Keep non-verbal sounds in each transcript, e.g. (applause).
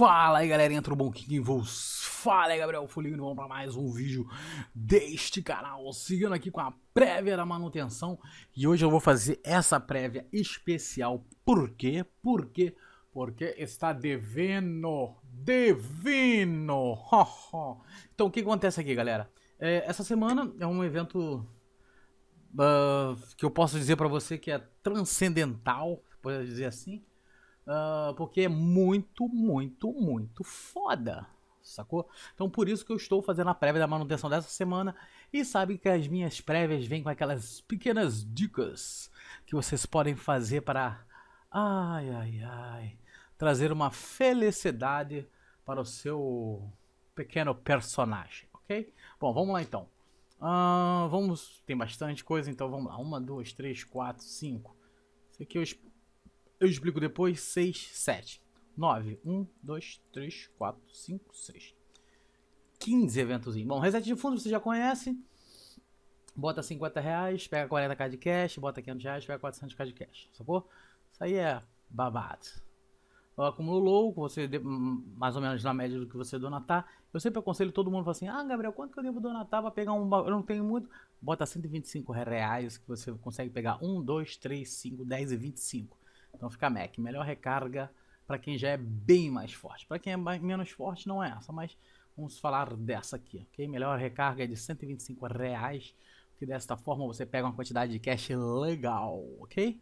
Fala aí galerinha, tudo bom? Quem vos fala é Gabriel Foligno, vamos para mais um vídeo deste canal, seguindo aqui com a prévia da manutenção e hoje eu vou fazer essa prévia especial, por quê? Por quê? Porque está devendo, divino! (laughs) então o que acontece aqui galera? É, essa semana é um evento uh, que eu posso dizer para você que é transcendental, pode dizer assim, ah, porque é muito, muito, muito foda. Sacou? Então por isso que eu estou fazendo a prévia da manutenção dessa semana. E sabe que as minhas prévias vêm com aquelas pequenas dicas que vocês podem fazer para. Ai, ai, ai. Trazer uma felicidade para o seu pequeno personagem, ok? Bom, vamos lá então. Uh, vamos. Tem bastante coisa, então vamos lá. Uma, duas, três, quatro, cinco. Isso aqui eu eu explico depois. 6, 7, 9, 1, 2, 3, 4, 5, 6. 15 eventos. Bom, reset de fundo você já conhece. Bota 50 reais, pega 40k de cash, bota 500 reais, pega 400k de cash, sacou? Isso aí é babado. Eu acumulo louco, você mais ou menos na média do que você donatar. Eu sempre aconselho todo mundo, fala assim, ah, Gabriel, quanto que eu devo donatar para pegar um... Eu não tenho muito. Bota 125 reais que você consegue pegar 1, 2, 3, 5, 10 e 25. Então fica Mac. Melhor recarga para quem já é bem mais forte. Para quem é mais, menos forte, não é essa, mas vamos falar dessa aqui, ok? Melhor recarga é de 125 reais, que desta forma você pega uma quantidade de cash legal, ok?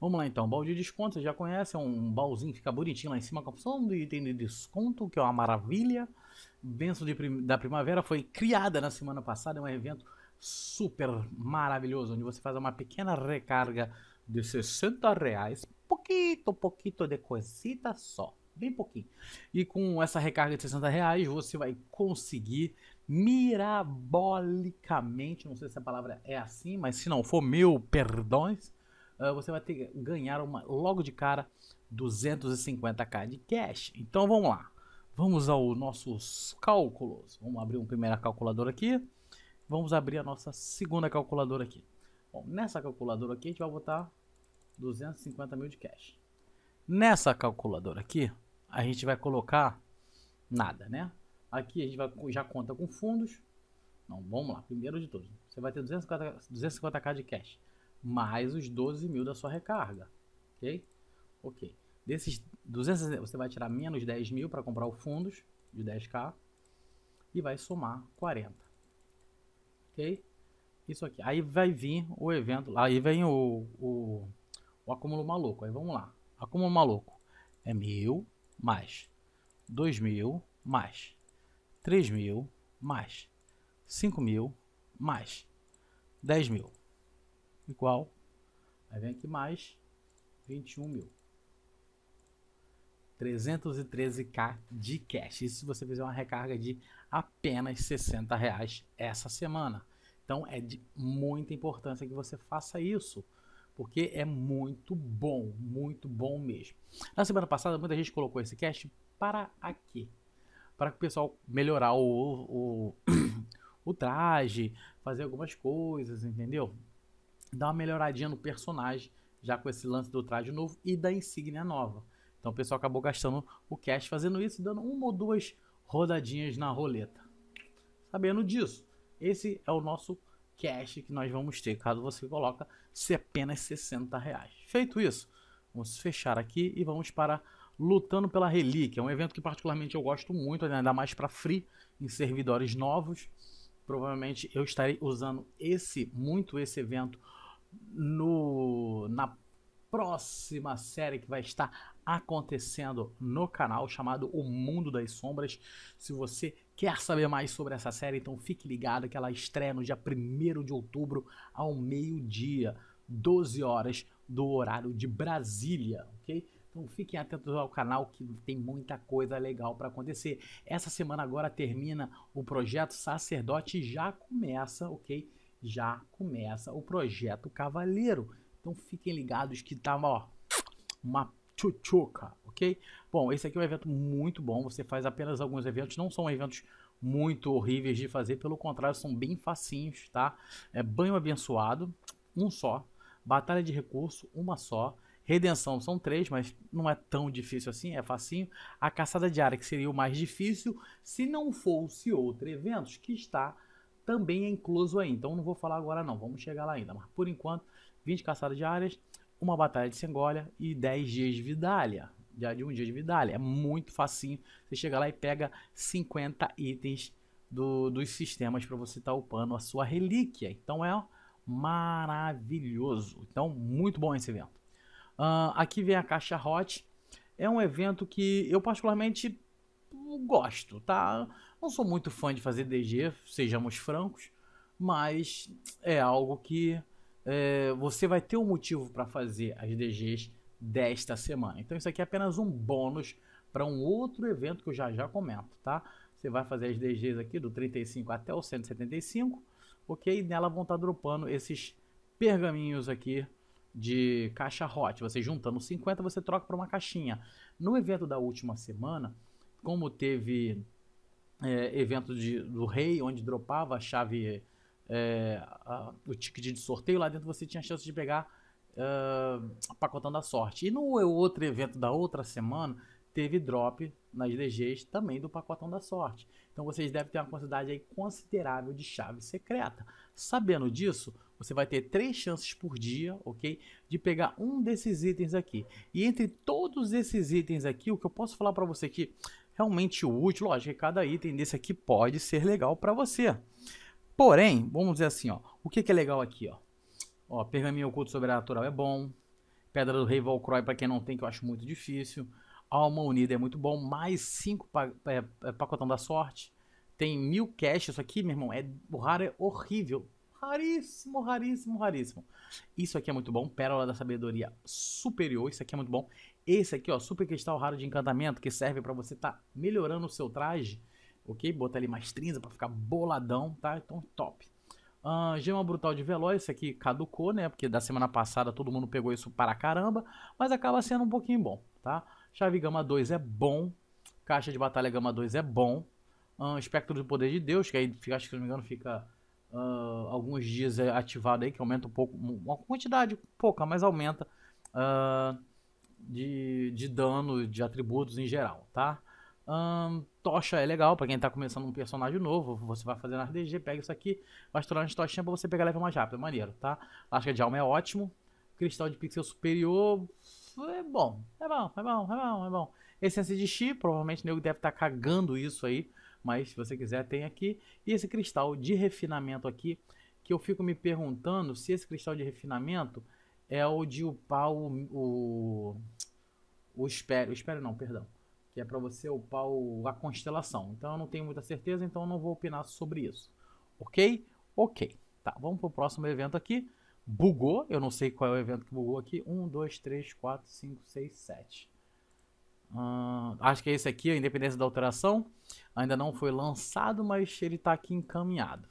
Vamos lá então, balde de desconto, você já conhece, é um balzinho que fica bonitinho lá em cima com a opção do item de desconto, que é uma maravilha. Benção prim da Primavera foi criada na semana passada, é um evento super maravilhoso, onde você faz uma pequena recarga de 60 reais pouquito, pouquito de coisita só, bem pouquinho. E com essa recarga de 60 reais, você vai conseguir mirabolicamente, não sei se a palavra é assim, mas se não for, mil perdões, eh, você vai ter ganhar uma, logo de cara 250k de cash. Então vamos lá, vamos aos nossos cálculos. Vamos abrir uma primeira calculadora aqui. Vamos abrir a nossa segunda calculadora aqui. Bom, nessa calculadora aqui a gente vai botar 250 mil de cash. Nessa calculadora aqui, a gente vai colocar nada, né? Aqui a gente vai, já conta com fundos. Não, vamos lá, primeiro de tudo. Você vai ter 250, 250k de cash, mais os 12 mil da sua recarga, ok? Ok. Desses 200, você vai tirar menos 10 mil para comprar os fundos de 10k e vai somar 40, ok? Isso aqui. Aí vai vir o evento, aí vem o, o o acúmulo maluco. Aí vamos lá. Acúmulo maluco é mil mais dois mil mais três mil mais cinco mil mais dez mil igual. Aí vem aqui mais vinte e um mil. 313k de cash. Isso se você fizer uma recarga de apenas 60 reais essa semana. Então é de muita importância que você faça isso porque é muito bom, muito bom mesmo. Na semana passada, muita gente colocou esse cast para aqui, para que o pessoal melhorar o, o, (clears throat) o traje, fazer algumas coisas, entendeu? Dar uma melhoradinha no personagem, já com esse lance do traje novo e da insígnia nova. Então o pessoal acabou gastando o cash fazendo isso, dando uma ou duas rodadinhas na roleta. Sabendo disso, esse é o nosso cash que nós vamos ter caso você coloca se apenas 60 reais. Feito isso, vamos fechar aqui e vamos para Lutando pela Relíquia, um evento que particularmente eu gosto muito, ainda mais para free em servidores novos. Provavelmente eu estarei usando esse muito esse evento no na próxima série que vai estar acontecendo no canal chamado O Mundo das Sombras. Se você Quer saber mais sobre essa série? Então fique ligado que ela estreia no dia 1 de outubro ao meio-dia, 12 horas do horário de Brasília, ok? Então fiquem atentos ao canal que tem muita coisa legal para acontecer. Essa semana agora termina o projeto Sacerdote já começa, ok? Já começa o projeto Cavaleiro. Então fiquem ligados que tá, ó, uma Chuchuca, ok? Bom, esse aqui é um evento muito bom, você faz apenas alguns eventos, não são eventos muito horríveis de fazer, pelo contrário, são bem facinhos, tá? É banho abençoado, um só. Batalha de recurso, uma só. Redenção são três, mas não é tão difícil assim, é facinho. A caçada diária, que seria o mais difícil, se não fosse outro evento, que está também é incluso aí. Então não vou falar agora não, vamos chegar lá ainda. Mas por enquanto, 20 caçadas diárias, uma batalha de Sengólia e 10 dias de Vidália. Já de um dia de Vidália. É muito facinho. Você chega lá e pega 50 itens do, dos sistemas para você estar tá upando a sua relíquia. Então é maravilhoso. Então, muito bom esse evento. Uh, aqui vem a Caixa Hot. É um evento que eu particularmente gosto, tá? Não sou muito fã de fazer DG, sejamos francos, mas é algo que é, você vai ter um motivo para fazer as DGs desta semana. Então isso aqui é apenas um bônus para um outro evento que eu já já comento, tá? Você vai fazer as DGs aqui do 35 até o 175, ok? E nela vão estar tá dropando esses pergaminhos aqui de caixa hot. Você juntando 50, você troca para uma caixinha. No evento da última semana, como teve é, evento de, do rei, onde dropava a chave é, a, o ticket de sorteio, lá dentro você tinha chance de pegar uh, ah, pacotão da sorte. E no outro evento da outra semana, teve drop nas DGs também do pacotão da sorte. Então vocês devem ter uma quantidade aí considerável de chave secreta. Sabendo disso, você vai ter três chances por dia, ok? De pegar um desses itens aqui. E entre todos esses itens aqui, o que eu posso falar para você que realmente útil, lógico, é que cada item desse aqui pode ser legal para você. Porém, vamos dizer assim, ó, o que, que é legal aqui, ó? Ó, Pergaminho Oculto Sobrenatural é bom. Pedra do Rei Valcroy, para quem não tem, que eu acho muito difícil. Alma Unida é muito bom. Mais 5 pa é, é, pacotão da sorte. Tem mil cash. Isso aqui, meu irmão, é, o raro é horrível. Raríssimo, raríssimo, raríssimo. Isso aqui é muito bom. Pérola da Sabedoria Superior. Isso aqui é muito bom. Esse aqui, ó, Super Cristal Raro de Encantamento, que serve para você estar tá melhorando o seu traje ok? Bota ali mais trinza para ficar boladão, tá? Então, top. Uh, gema brutal de veloz, isso aqui caducou, né? Porque da semana passada todo mundo pegou isso para caramba, mas acaba sendo um pouquinho bom, tá? Chave gama 2 é bom, caixa de batalha gama 2 é bom, uh, espectro do poder de Deus, que aí, fica, acho que se não me engano, fica uh, alguns dias eh, ativado aí, que aumenta um pouco, uma quantidade pouca, mas aumenta de, de dano, de atributos em geral, tá? tocha é legal para quem tá começando um personagem novo. Você vai fazer na RDG, pega isso aqui, vai estourando as tochinhas pra você pegar level mais rápido. É maneiro, tá? Lasca de alma é ótimo. Cristal de pixel superior é bom. É bom, é bom, é bom, é bom. Essência de chi, provavelmente o nego deve estar tá cagando isso aí. Mas se você quiser, tem aqui. E esse cristal de refinamento aqui, que eu fico me perguntando se esse cristal de refinamento é o de upar o. o, o espero O não, perdão que é para você upar o, a constelação. Então eu não tenho muita certeza, então eu não vou opinar sobre isso. Ok? Ok. Tá, vamos pro próximo evento aqui. Bugou, eu não sei qual é o evento que bugou aqui. 1, 2, 3, 4, 5, 6, 7. acho que é esse aqui, a Independência da Alteração. Ainda não foi lançado, mas ele está aqui encaminhado.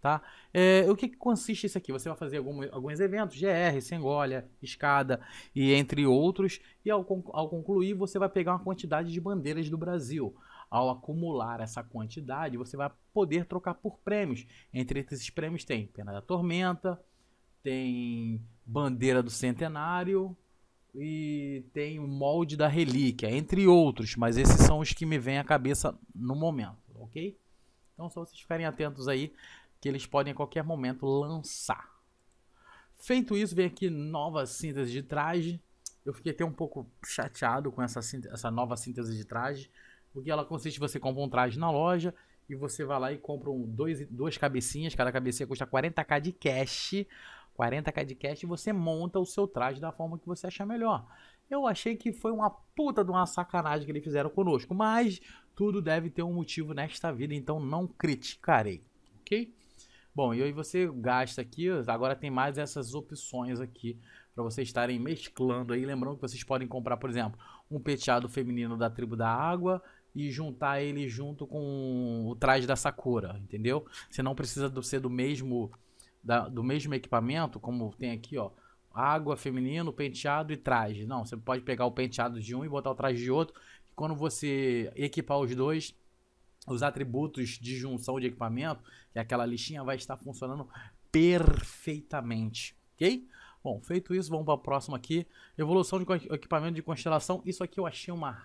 Tá? É, o que, que, consiste isso aqui? Você vai fazer algum, alguns eventos, GR, Sengolha, Escada e entre outros, e ao, ao concluir você vai pegar uma quantidade de bandeiras do Brasil. Ao acumular essa quantidade, você vai poder trocar por prêmios. Entre esses prêmios tem Pena da Tormenta, tem Bandeira do Centenário, e tem o molde da relíquia, entre outros, mas esses são os que me vêm à cabeça no momento, ok? Então só vocês ficarem atentos aí que eles podem a qualquer momento lançar. Feito isso, vem aqui novas síntese de traje. Eu fiquei até um pouco chateado com essa, essa nova síntese de traje, porque ela consiste em você comprar um traje na loja e você vai lá e compra um, dois, duas cabecinhas, cada cabecinha custa 40k de cash, 40k de cash e você monta o seu traje da forma que você achar melhor. Eu achei que foi uma puta de uma sacanagem que eles fizeram conosco, mas tudo deve ter um motivo nesta vida, então não criticarei, ok? Bom, e aí você gasta aqui, agora tem mais essas opções aqui para vocês estarem mesclando aí. Lembrando que vocês podem comprar, por exemplo, um penteado feminino da tribo da água e juntar ele junto com o traje da Sakura, entendeu? Você não precisa do, ser do mesmo da, do mesmo equipamento, como tem aqui, ó. Água, feminino, penteado e traje. Não, você pode pegar o penteado de um e botar o traje de outro. quando você equipar os dois, os atributos de junção de equipamento, que é aquela listinha vai estar funcionando perfeitamente, ok? Bom, feito isso, vamos para a próxima aqui. Evolução de equipamento de constelação. Isso aqui eu achei uma,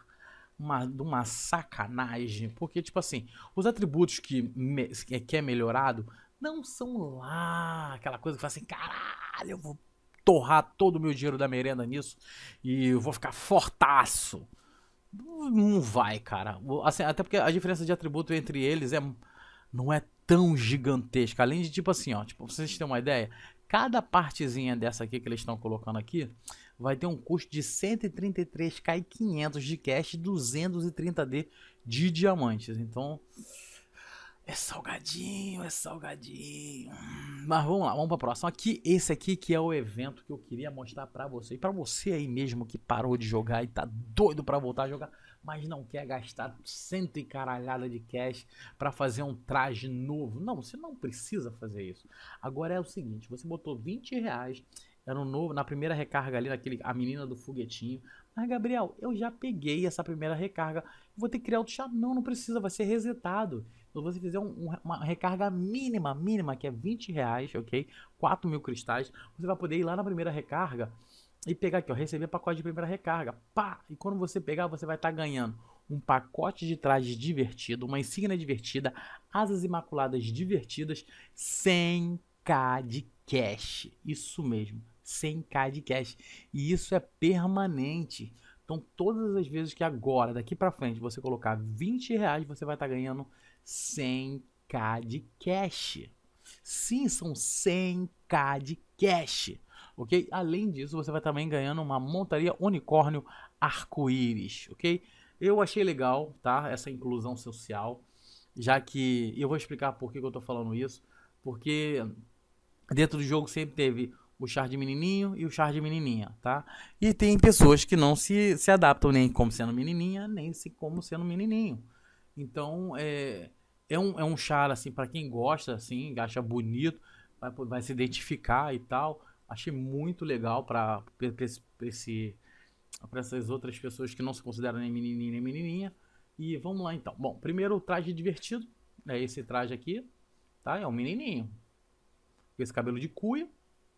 uma, uma sacanagem, porque, tipo assim, os atributos que, me, é, que é melhorado não são lá aquela coisa que fala assim, caralho, eu vou torrar todo o meu dinheiro da merenda nisso e eu vou ficar fortaço. Não vai, cara. Assim, até porque a diferença de atributo entre eles é não é tão gigantesca. Além de tipo assim, ó, tipo, pra vocês terem uma ideia, cada partezinha dessa aqui que eles estão colocando aqui vai ter um custo de 133k e 500 de cash, 230d de diamantes. Então, é salgadinho, é salgadinho. Hum, mas vamos lá, vamos para a próxima. Aqui, esse aqui que é o evento que eu queria mostrar para você. E para você aí mesmo que parou de jogar e tá doido para voltar a jogar, mas não quer gastar cento e caralhada de cash para fazer um traje novo. Não, você não precisa fazer isso. Agora é o seguinte, você botou 20 reais era um novo, na primeira recarga ali, naquele, a menina do foguetinho. Mas, Gabriel, eu já peguei essa primeira recarga. Vou ter que criar outro chá. Não, não precisa, vai ser resetado. Se você fizer um, uma recarga mínima, mínima, que é 20 reais, ok? 4 mil cristais, você vai poder ir lá na primeira recarga e pegar aqui, ó, receber pacote de primeira recarga. Pá! E quando você pegar, você vai estar tá ganhando um pacote de trajes divertido, uma insígnia divertida, asas imaculadas divertidas, 100k de cash. Isso mesmo, 100k de cash. E isso é permanente. Então, todas as vezes que agora, daqui para frente, você colocar 20 reais, você vai estar tá ganhando 100k de cash. Sim, são 100k de cash. Ok? Além disso, você vai também ganhando uma montaria unicórnio arco-íris, ok? Eu achei legal, tá? Essa inclusão social, já que eu vou explicar por que, que eu tô falando isso, porque dentro do jogo sempre teve o char de menininho e o char de menininha, tá? E tem pessoas que não se, se adaptam nem como sendo menininha, nem se como sendo menininho. Então, é, é, um, é um char, assim, para quem gosta, assim, acha bonito, vai, vai se identificar e tal. Achei muito legal para essas outras pessoas que não se consideram nem menininha nem menininha. E vamos lá, então. Bom, primeiro o traje divertido. É esse traje aqui, tá? É um menininho. Com esse cabelo de cuia,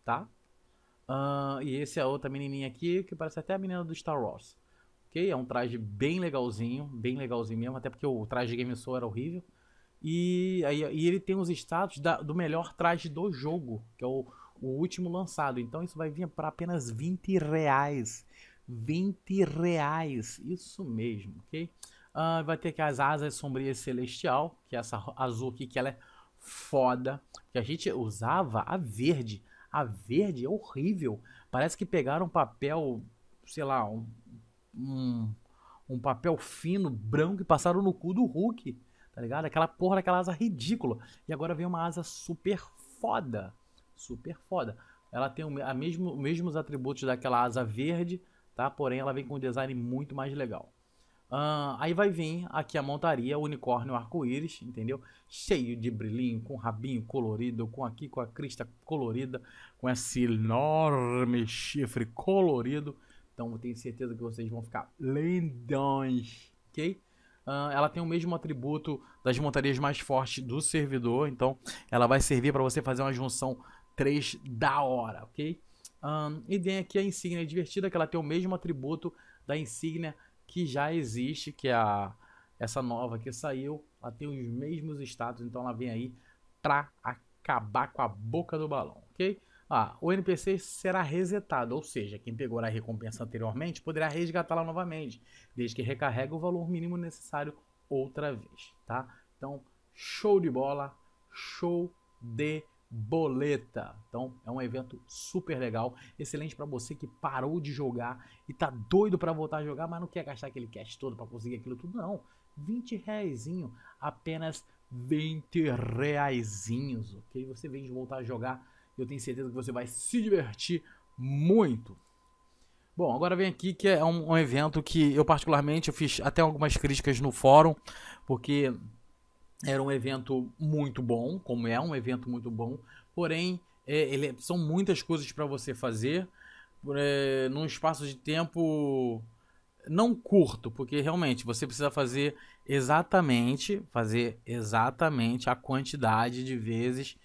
tá? Uh, e esse é a outra menininha aqui, que parece até a menina do Star Wars. Ok? É um traje bem legalzinho, bem legalzinho mesmo, até porque o traje de GameSoul era horrível. E, aí, e ele tem os status da, do melhor traje do jogo, que é o, o último lançado. Então isso vai vir para apenas 20 reais. 20 reais, isso mesmo, ok? Uh, vai ter que as asas sombrias celestial, que é essa azul aqui, que ela é foda. Que a gente usava a verde. A verde é horrível. Parece que pegaram papel, sei lá, um, um, um papel fino, branco, e passaram no cu do Hulk, tá ligado? Aquela porra daquela asa ridícula. E agora vem uma asa super foda. Super foda. Ela tem o, a mesmo, os mesmos atributos daquela asa verde, tá? Porém, ela vem com um design muito mais legal. Uh, aí vai vir aqui a montaria, o unicórnio arco-íris, entendeu? Cheio de brilhinho, com rabinho colorido, com aqui com a crista colorida, com esse enorme chifre colorido. Então eu tenho certeza que vocês vão ficar lindões, ok? Uh, ela tem o mesmo atributo das montarias mais fortes do servidor, então ela vai servir para você fazer uma junção 3 da hora, ok? Ah, e tem aqui a insígnia divertida, que ela tem o mesmo atributo da insígnia que já existe, que é a, essa nova que saiu. Ela tem os mesmos status, então ela vem aí para acabar com a boca do balão, ok? Ah, o NPC será resetado, ou seja, quem pegou a recompensa anteriormente poderá resgatá-la novamente, desde que recarregue o valor mínimo necessário outra vez, tá? Então, show de bola, show de boleta. Então, é um evento super legal, excelente para você que parou de jogar e tá doido para voltar a jogar, mas não quer gastar aquele cash todo para conseguir aquilo tudo, não. 20 reaisinho, apenas 20 reaisinhos, ok? Você vem de voltar a jogar eu tenho certeza que você vai se divertir muito. Bom, agora vem aqui que é um, um evento que eu particularmente eu fiz até algumas críticas no fórum, porque era um evento muito bom, como é um evento muito bom, porém é, ele, é, são muitas coisas para você fazer é, num espaço de tempo não curto, porque realmente você precisa fazer exatamente, fazer exatamente a quantidade de vezes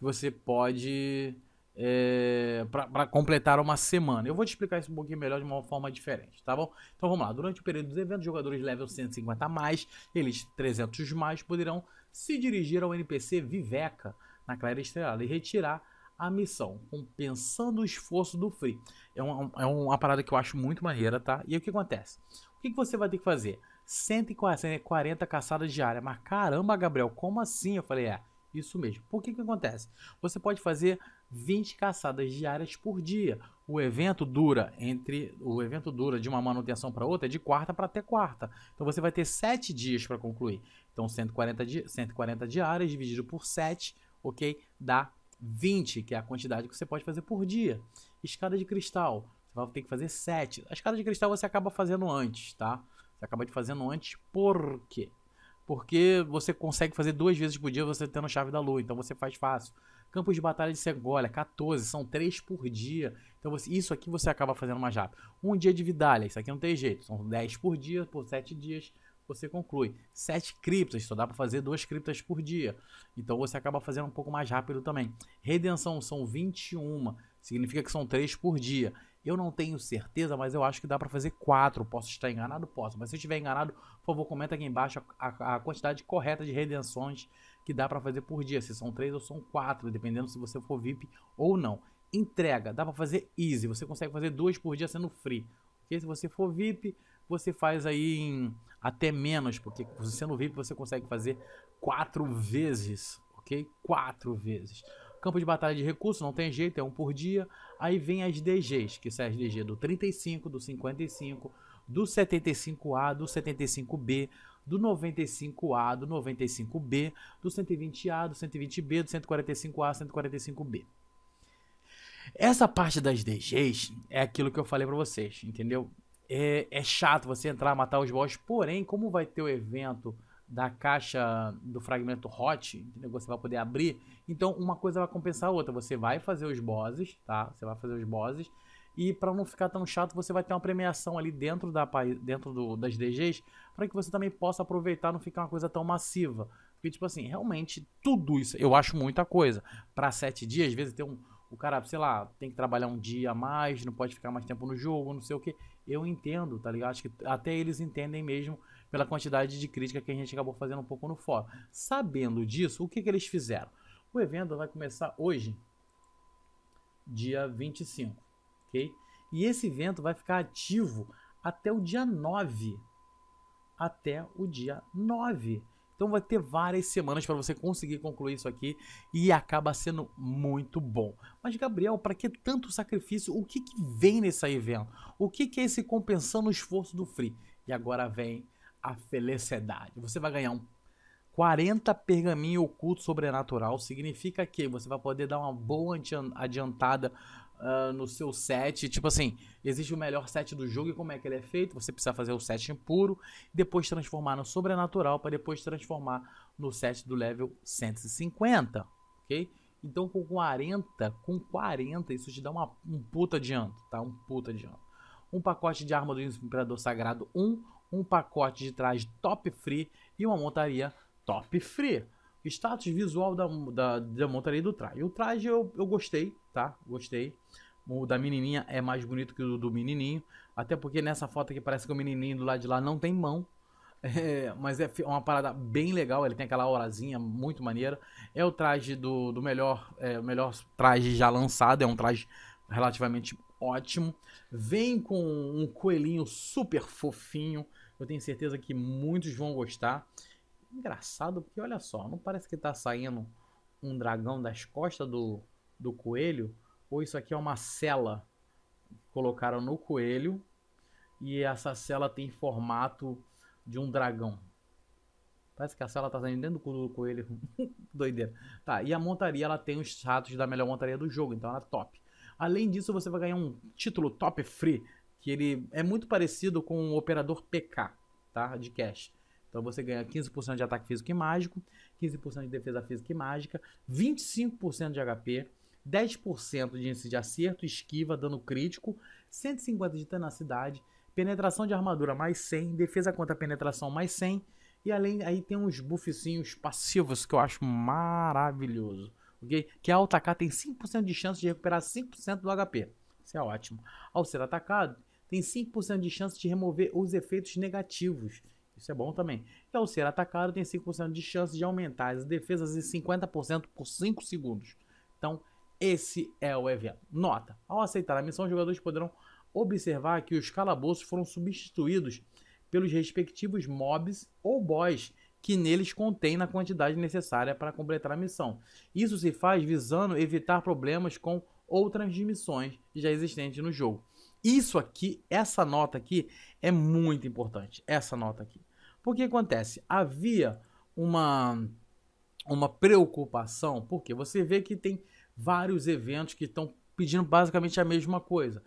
que você pode é, eh, para completar uma semana. Eu vou te explicar isso um pouquinho melhor de uma forma diferente, tá bom? Então vamos lá. Durante o período dos eventos, jogadores level 150 a mais, eles 300 mais, poderão se dirigir ao NPC Viveca na Clara Estrelada e retirar a missão, compensando o esforço do Free. É uma, é uma parada que eu acho muito maneira, tá? E o que acontece? O que, que você vai ter que fazer? 140 caçadas diárias. Mas caramba, Gabriel, como assim? Eu falei, é. Isso mesmo. Por que que acontece? Você pode fazer 20 caçadas diárias por dia. O evento dura entre o evento dura de uma manutenção para outra é de quarta para até quarta. Então você vai ter 7 dias para concluir. Então 140 di 140 diárias dividido por 7, OK? Dá 20, que é a quantidade que você pode fazer por dia. Escada de cristal, você vai ter que fazer 7. A escada de cristal você acaba fazendo antes, tá? Você acaba de fazendo antes por quê? porque você consegue fazer duas vezes por dia você tendo chave da lua, então você faz fácil. Campos de batalha de Segolia, 14, são três por dia. Então você, isso aqui você acaba fazendo mais rápido. Um dia de Vidalha, isso aqui não tem jeito, são 10 por dia, por 7 dias você conclui. sete criptas, só dá para fazer duas criptas por dia. Então você acaba fazendo um pouco mais rápido também. Redenção são 21, significa que são três por dia. Eu não tenho certeza, mas eu acho que dá para fazer quatro. Posso estar enganado? Posso. Mas se eu estiver enganado, por favor, comenta aqui embaixo a, a, quantidade correta de redenções que dá para fazer por dia. Se são três ou são quatro, dependendo se você for VIP ou não. Entrega, dá para fazer easy. Você consegue fazer duas por dia sendo free. Porque se você for VIP, você faz aí em até menos, porque sendo VIP você consegue fazer quatro vezes, ok? Quatro vezes. Campo de batalha de recursos, não tem jeito, é um por dia. Aí vem as DGs, que são as DG do 35, do 55, do 75A, do 75B, do 95A, do 95B, do 120A, do 120B, do 145A, 145B. Essa parte das DGs é aquilo que eu falei para vocês, entendeu? É, é, chato você entrar matar os bosses, porém, como vai ter o evento da caixa do fragmento hot, entendeu? Você vai poder abrir. Então, uma coisa vai compensar a outra. Você vai fazer os bosses, tá? Você vai fazer os bosses. E para não ficar tão chato, você vai ter uma premiação ali dentro, da, dentro do, das DGs para que você também possa aproveitar, não ficar uma coisa tão massiva. Porque, tipo assim, realmente, tudo isso, eu acho muita coisa. Para sete dias, às vezes tem um. O cara, sei lá, tem que trabalhar um dia a mais, não pode ficar mais tempo no jogo, não sei o que. Eu entendo, tá ligado? Acho que até eles entendem mesmo pela quantidade de crítica que a gente acabou fazendo um pouco no fórum. Sabendo disso, o que, que eles fizeram? O evento vai começar hoje, dia 25, ok? E esse evento vai ficar ativo até o dia 9. Até o dia 9. Então vai ter várias semanas para você conseguir concluir isso aqui e acaba sendo muito bom. Mas Gabriel, para que tanto sacrifício? O que, que vem nesse evento? O que, que é esse compensando o esforço do Free? E agora vem a felicidade. Você vai ganhar um 40 pergaminho oculto sobrenatural. Significa que você vai poder dar uma boa adiantada uh, no seu set. Tipo assim, existe o melhor set do jogo e como é que ele é feito? Você precisa fazer o set impuro, depois transformar no sobrenatural para depois transformar no set do level 150, ok? Então com 40, com 40 isso te dá uma, um puta adianto, tá? Um puta adianto um pacote de arma do Imperador Sagrado 1, um pacote de trás top free e uma montaria top free. Status visual da, da, da montaria do traje. O traje eu, eu gostei, tá? Gostei. O da menininha é mais bonito que o do menininho. Até porque nessa foto aqui parece que o menininho do lado de lá não tem mão. (laughs) É, mas é, é uma parada bem legal. Ele tem aquela horazinha muito maneira. É o traje do, do melhor, é, melhor traje já lançado. É um traje relativamente ótimo. Vem com um coelhinho super fofinho. Eu tenho certeza que muitos vão gostar. Engraçado, porque olha só, não parece que está saindo um dragão das costas do, do coelho? Ou isso aqui é uma cela que colocaram no coelho e essa cela tem formato de um dragão? Parece que a cela tá saindo dentro do cu do coelho. (laughs) Doideira. Tá, e a montaria ela tem os status da melhor montaria do jogo, então ela é top. Além disso, você vai ganhar um título top free, que ele é muito parecido com o um operador PK, tá? De cash. Então você ganha 15% de ataque físico e mágico, 15% de defesa física e mágica, 25% de HP, 10% de índice de acerto, esquiva, dano crítico, 150 de tenacidade, penetração de armadura mais 100, defesa contra penetração mais 100, e além aí tem uns buffzinhos passivos que eu acho maravilhoso. Que ao atacar tem 5% de chance de recuperar 5% do HP. Isso é ótimo. Ao ser atacado, tem 5% de chance de remover os efeitos negativos. Isso é bom também. E ao ser atacado, tem 5% de chance de aumentar as defesas em 50% por 5 segundos. Então, esse é o evento. Nota: ao aceitar a missão, os jogadores poderão observar que os calabouços foram substituídos pelos respectivos mobs ou boss que neles contém na quantidade necessária para completar a missão. Isso se faz visando evitar problemas com outras missões já existentes no jogo. Isso aqui, essa nota aqui, é muito importante. Essa nota aqui. Porque acontece? Havia uma, uma preocupação, porque você vê que tem vários eventos que estão pedindo basicamente a mesma coisa.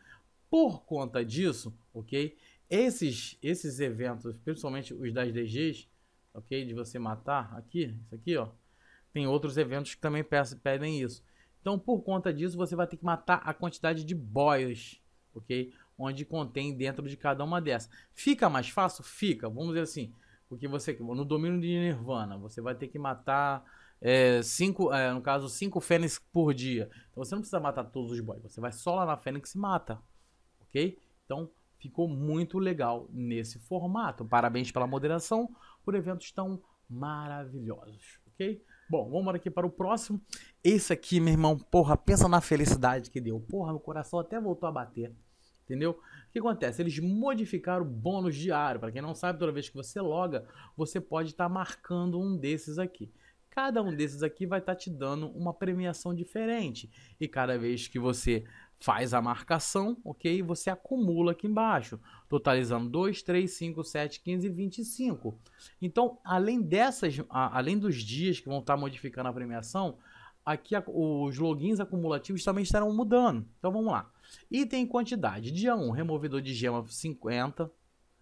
Por conta disso, ok? Esses, esses eventos, principalmente os das DGs, ok? De você matar aqui, isso aqui, ó. Tem outros eventos que também pedem isso. Então, por conta disso, você vai ter que matar a quantidade de boias, ok? Onde contém dentro de cada uma dessas. Fica mais fácil? Fica. Vamos dizer assim, porque você no domínio de Nirvana, você vai ter que matar é, cinco, é, no caso, cinco fênix por dia. Então, você não precisa matar todos os boys. Você vai só lá na fênix e mata, ok? Então, ficou muito legal nesse formato. Parabéns pela moderação por eventos tão maravilhosos, ok? Bom, vamos aqui para o próximo. Esse aqui, meu irmão, porra, pensa na felicidade que deu. Porra, meu coração até voltou a bater, entendeu? O que acontece? Eles modificaram o bônus diário. Para quem não sabe, toda vez que você loga, você pode estar tá marcando um desses aqui. Cada um desses aqui vai estar tá te dando uma premiação diferente. E cada vez que você faz a marcação, ok? E você acumula aqui embaixo, totalizando 2, 3, 5, 7, 15, 25. Então, além dessas, a, além dos dias que vão estar modificando a premiação, aqui a, os logins acumulativos também estarão mudando. Então, vamos lá. Item quantidade, dia 1, removedor de gema 50,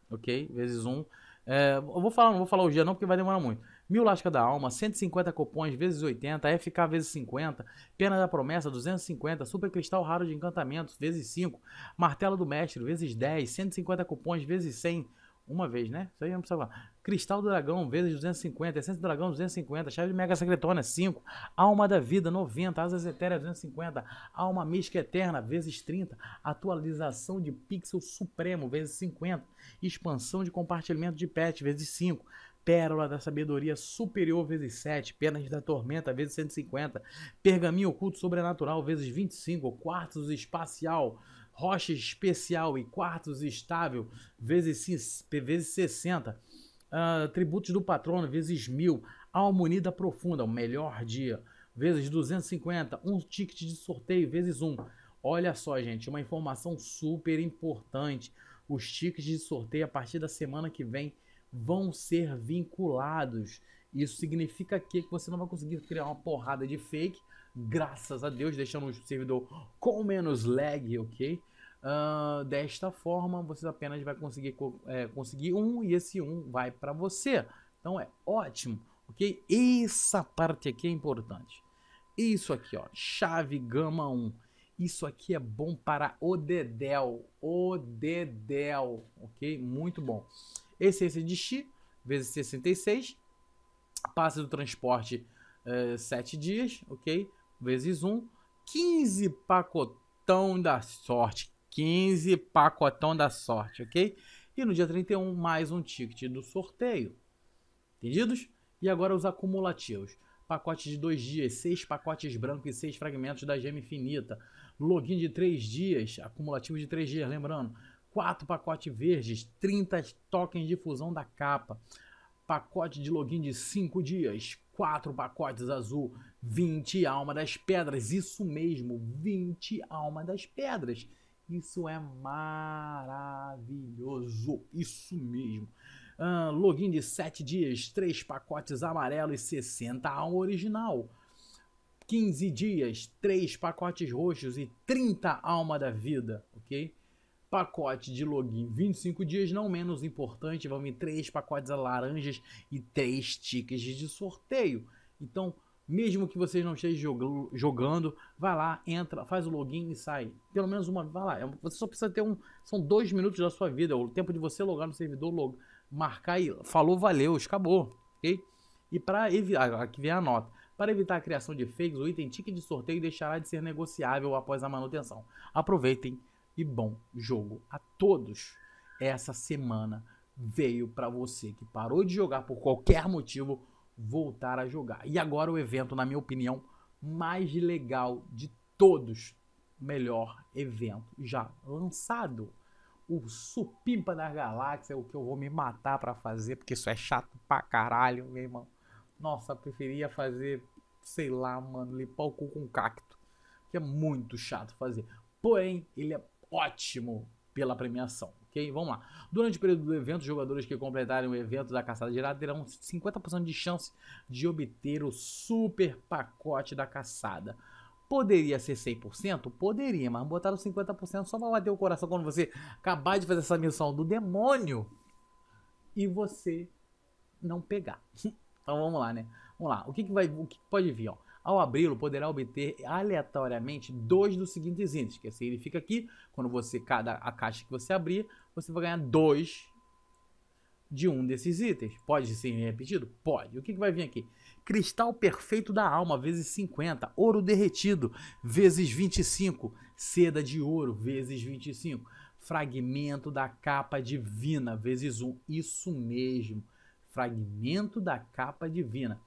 ok? Vezes 1. É, eu vou falar, não vou falar o dia não, porque vai demorar muito. Mil Lasca da Alma, 150 cupons vezes 80, FK vezes 50, Pena da Promessa 250, Super Cristal Raro de Encantamento vezes 5, Martelo do Mestre vezes 10, 150 cupons vezes 100, uma vez, né? Isso aí não precisa falar. Cristal do Dragão vezes 250, Essência do Dragão 250, Chave de Mega Secretona 5, Alma da Vida 90, Asas Etéreas 250, Alma Mística Eterna vezes 30, Atualização de Pixel Supremo vezes 50, Expansão de Compartilhamento de Patch vezes 5, Pérola da Sabedoria Superior vezes 7, Penas da Tormenta vezes 150, Pergaminho Oculto Sobrenatural vezes 25, Quartos Espacial, Rocha Especial e Quartos Estável vezes, vezes 60, uh, ah, Tributos do Patrono vezes 1000, Almunida Profunda, o melhor dia, vezes 250, um ticket de sorteio vezes 1. Olha só, gente, uma informação super importante. Os tickets de sorteio a partir da semana que vem vão ser vinculados. Isso significa que você não vai conseguir criar uma porrada de fake. Graças a Deus, deixando o servidor com menos lag, ok? Uh, desta forma, você apenas vai conseguir, é, conseguir um e esse um vai para você. Então é ótimo, ok? Essa parte aqui é importante. Isso aqui, ó, chave gama 1. Isso aqui é bom para o dedel, o dedel, ok? Muito bom essência de x vezes 66, passe do transporte é, eh, 7 dias, ok? Vezes 1, 15 pacotão da sorte, 15 pacotão da sorte, ok? E no dia 31, mais um ticket do sorteio, entendidos? E agora os acumulativos. Pacote de 2 dias, 6 pacotes brancos e 6 fragmentos da gema infinita. Login de 3 dias, acumulativo de 3 dias, lembrando quatro pacotes verdes, 30 tokens de fusão da capa, pacote de login de 5 dias, quatro pacotes azul, 20 alma das pedras, isso mesmo, 20 alma das pedras. Isso é maravilhoso, isso mesmo. Uh, login de 7 dias, 3 pacotes amarelos, 60 alma original. 15 dias, 3 pacotes roxos e 30 alma da vida, ok? pacote de login 25 dias, não menos importante, vão vir três pacotes laranjas e três tickets de sorteio. Então, mesmo que vocês não estejam jogando, vai lá, entra, faz o login e sai. Pelo menos uma, vai lá. É você só precisa ter um, são dois minutos da sua vida, é o tempo de você logar no servidor, log, marcar e falou, valeu, acabou, ok? E para evitar, ah, aqui vem a nota. Para evitar a criação de fakes, o item ticket de sorteio deixará de ser negociável após a manutenção. Aproveitem e bom jogo a todos. Essa semana veio para você que parou de jogar por qualquer motivo voltar a jogar. E agora o evento, na minha opinião, mais legal de todos, melhor evento já lançado. O Supimpa da Galáxia, é o que eu vou me matar para fazer, porque isso é chato pra caralho, meu irmão. Nossa, preferia fazer, sei lá, mano, limpar o cu com cacto, que é muito chato fazer. Porém, ele é ótimo pela premiação. Ok? Vamos lá. Durante o período do evento, os jogadores que completarem o evento da caçada gerada terão 50% de chance de obter o super pacote da caçada. Poderia ser 100%? Poderia, mas botaram 50% só vai bater o coração quando você acabar de fazer essa missão do demônio e você não pegar. (laughs) então vamos lá, né? Vamos lá. O que, que vai. O que, que pode vir? Ó? Ao abri-lo, poderá obter aleatoriamente dois dos seguintes índices, que significa que quando você cada a caixa que você abrir, você vai ganhar dois de um desses itens. Pode ser repetido? Pode. O que, que vai vir aqui? Cristal perfeito da alma, vezes 50. Ouro derretido, vezes 25. Seda de ouro, vezes 25. Fragmento da capa divina, vezes 1. Isso mesmo. Fragmento da capa divina.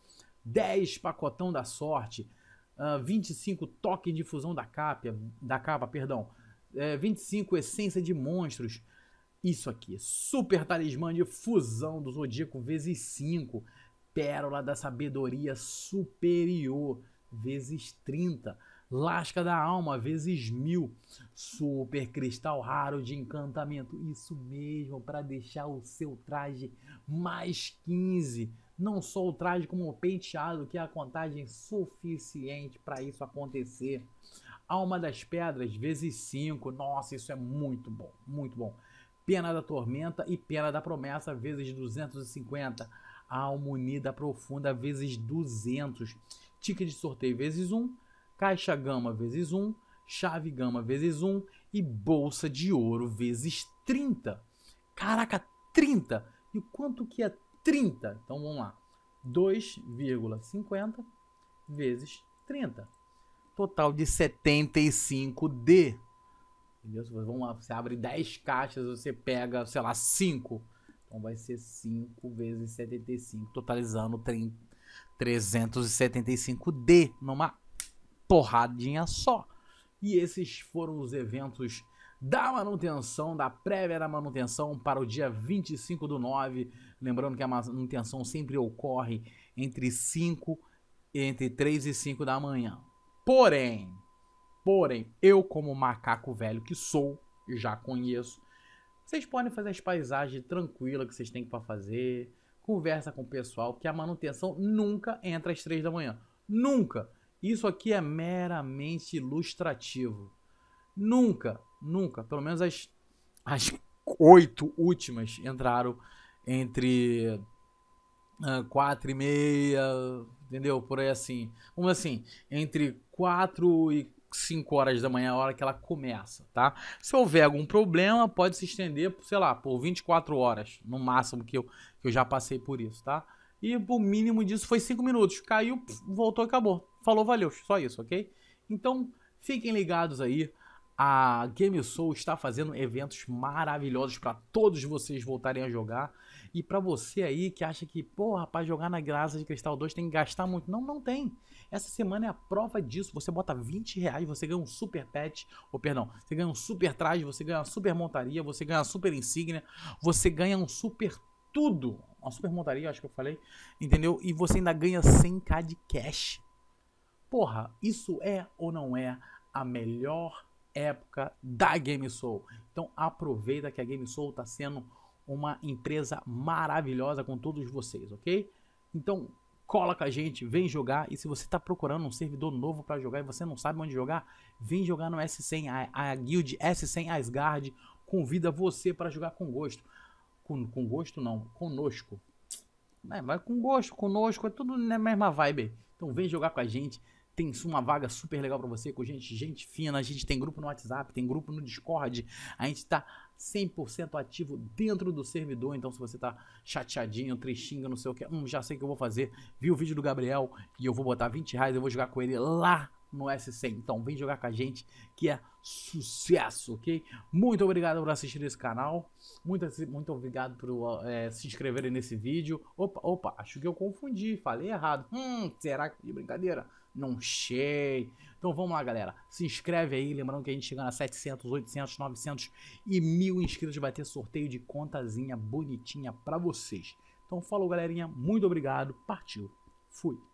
10 pacotão da sorte, uh, ah, 25 toque de fusão da capa, da capa, perdão, é, 25 essência de monstros. Isso aqui, super talismã de fusão do zodíaco vezes 5, pérola da sabedoria superior vezes 30, lasca da alma vezes 1000, super cristal raro de encantamento. Isso mesmo, para deixar o seu traje mais 15 não só o traje como o penteado, que é a contagem suficiente para isso acontecer. Alma das Pedras, vezes 5. Nossa, isso é muito bom, muito bom. Pena da Tormenta e Pena da Promessa, vezes 250. Alma Unida Profunda, vezes 200. Tique de sorteio, vezes 1. Caixa Gama, vezes 1. Chave Gama, vezes 1. E Bolsa de Ouro, vezes 30. Caraca, 30! E quanto que é 30. Então vamos lá. 2,50 vezes 30. Total de 75D. Entendeu? Vamos lá, você abre 10 caixas, você pega, sei lá, 5. Então vai ser 5 vezes 75, totalizando 375D numa porradinha só. E esses foram os eventos da manutenção, da prévia da manutenção para o dia 25 do 9. Lembrando que a manutenção sempre ocorre entre 5 entre 3 e 5 da manhã. Porém, porém, eu como macaco velho que sou, já conheço, vocês podem fazer as paisagens tranquilas que vocês têm para fazer, conversa com o pessoal, que a manutenção nunca entra às 3 da manhã. Nunca. Isso aqui é meramente ilustrativo. Nunca Nunca. Pelo menos as, as oito últimas entraram entre uh, quatro e meia, entendeu? Por aí assim. Vamos assim, entre quatro e cinco horas da manhã, a hora que ela começa, tá? Se houver algum problema, pode se estender, sei lá, por 24 horas, no máximo que eu, que eu já passei por isso, tá? E o mínimo disso foi cinco minutos. Caiu, voltou, acabou. Falou, valeu, só isso, ok? Então, fiquem ligados aí. A GameSoul está fazendo eventos maravilhosos para todos vocês voltarem a jogar. E para você aí que acha que, porra para jogar na Graça de Cristal 2 tem que gastar muito. Não, não tem. Essa semana é a prova disso. Você bota 20 reais, você ganha um super pet, ou perdão, você ganha um super traje, você ganha uma super montaria, você ganha uma super insígnia, você ganha um super tudo. Uma super montaria, acho que eu falei, entendeu? E você ainda ganha 100k de cash. Porra, isso é ou não é a melhor época da Game Soul, Então aproveita que a Game Soul está sendo uma empresa maravilhosa com todos vocês, ok? Então cola com a gente, vem jogar. E se você está procurando um servidor novo para jogar e você não sabe onde jogar, vem jogar no S100, a, a guild S100 Asgard convida você para jogar com gosto. Com, com gosto não, conosco. É, né, Mas com gosto, conosco, é tudo na mesma vibe. Então vem jogar com a gente. Tem uma vaga super legal para você com gente, gente fina. A gente tem grupo no WhatsApp, tem grupo no Discord. A gente tá 100% ativo dentro do servidor. Então, se você tá chateadinho, tristinho, não sei o que, hum, já sei o que eu vou fazer. Vi o vídeo do Gabriel e eu vou botar 20 reais. Eu vou jogar com ele lá no s S100, Então, vem jogar com a gente que é sucesso, ok? Muito obrigado por assistir esse canal. Muito, muito obrigado por é, se inscreverem nesse vídeo. Opa, opa, acho que eu confundi, falei errado. Hum, será que de brincadeira? não sei. Então vamos lá, galera. Se inscreve aí, lembrando que a gente chegando a 700, 800, 900 e mil inscritos vai ter sorteio de contazinha bonitinha para vocês. Então falou, galerinha. Muito obrigado. Partiu. Fui.